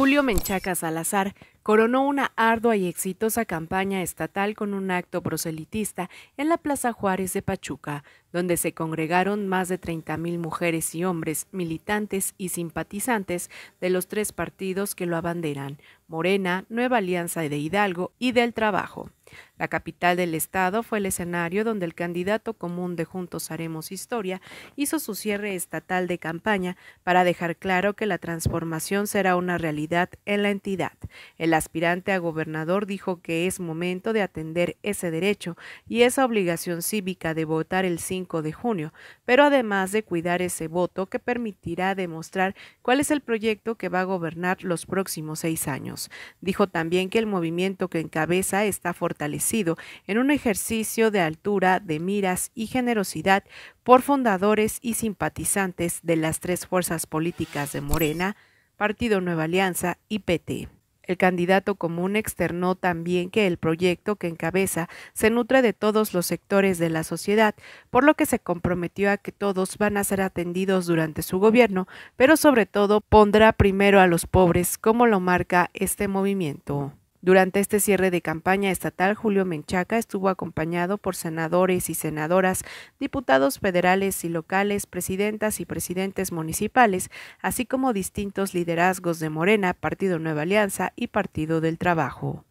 Julio Menchaca Salazar coronó una ardua y exitosa campaña estatal con un acto proselitista en la Plaza Juárez de Pachuca, donde se congregaron más de mil mujeres y hombres, militantes y simpatizantes de los tres partidos que lo abanderan, Morena, Nueva Alianza de Hidalgo y del Trabajo. La capital del estado fue el escenario donde el candidato común de Juntos Haremos Historia hizo su cierre estatal de campaña para dejar claro que la transformación será una realidad en la entidad aspirante a gobernador dijo que es momento de atender ese derecho y esa obligación cívica de votar el 5 de junio, pero además de cuidar ese voto que permitirá demostrar cuál es el proyecto que va a gobernar los próximos seis años. Dijo también que el movimiento que encabeza está fortalecido en un ejercicio de altura, de miras y generosidad por fundadores y simpatizantes de las tres fuerzas políticas de Morena, Partido Nueva Alianza y PT. El candidato común externó también que el proyecto que encabeza se nutre de todos los sectores de la sociedad, por lo que se comprometió a que todos van a ser atendidos durante su gobierno, pero sobre todo pondrá primero a los pobres, como lo marca este movimiento. Durante este cierre de campaña estatal, Julio Menchaca estuvo acompañado por senadores y senadoras, diputados federales y locales, presidentas y presidentes municipales, así como distintos liderazgos de Morena, Partido Nueva Alianza y Partido del Trabajo.